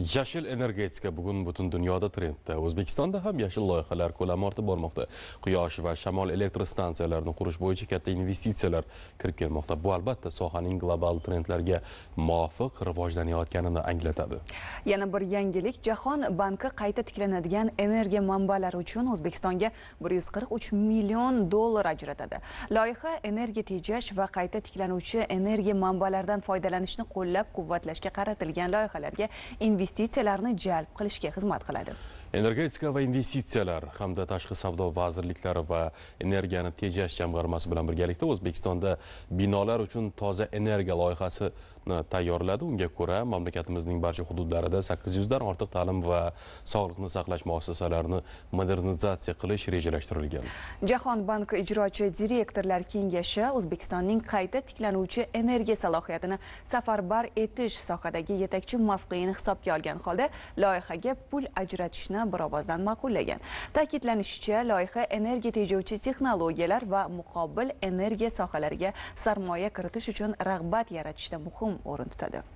Yashil energetika bugun butun dunyoda trendda. O'zbekistonda ham yashil loyihalar ko'lami ortib bormoqda. Quyosh va shamol elektr stansiyalarini qurish bo'yicha katta investitsiyalar kirib kelmoqda. Bu albatta sohaning global trendlarga muvofiq rivojlanayotganini anglatadi. Yana bir yangilik Jahon banki qayta tiklanadigan energiya manbalari uchun O'zbekistonga 143 million dollar ajratadi. Loyiha energiya tejash va qayta tiklanuvchi energiya manbalaridan foydalanishni qo'llab-quvvatlashga qaratilgan loyihalarga investitsiya investitsiyalarni jalb qilishga xizmat qiladi energetika va investitsiyalar hamda tashqi savdo vazirliklari va energiyani tejash jamg'armasi bilan birgalikda o'zbekistonda binolar uchun toza energiya loyihasi tayyorladi unga ko'ra mamlakatimizning barcha hududlarida sakkiz yuzdan ortiq ta'lim va sog'liqni saqlash muassasalarini modernizatsiya qilish rejalashtirilgan jahon banki ijrochi direktorlar kengashi o'zbekistonning qayta tiklanuvchi energiya salohiyatini safarbar etish sohadagi yetakchi mavqeini hisobga olgan holda loyihaga pul ajratishni loyihani bir ovozdan ma'qullagan ta'kidlanishicha loyiha energiya tejovchi texnologiyalar va muqobil energiya sohalariga sarmoya kiritish uchun rag'bat yaratishda muhim o'rin tutadi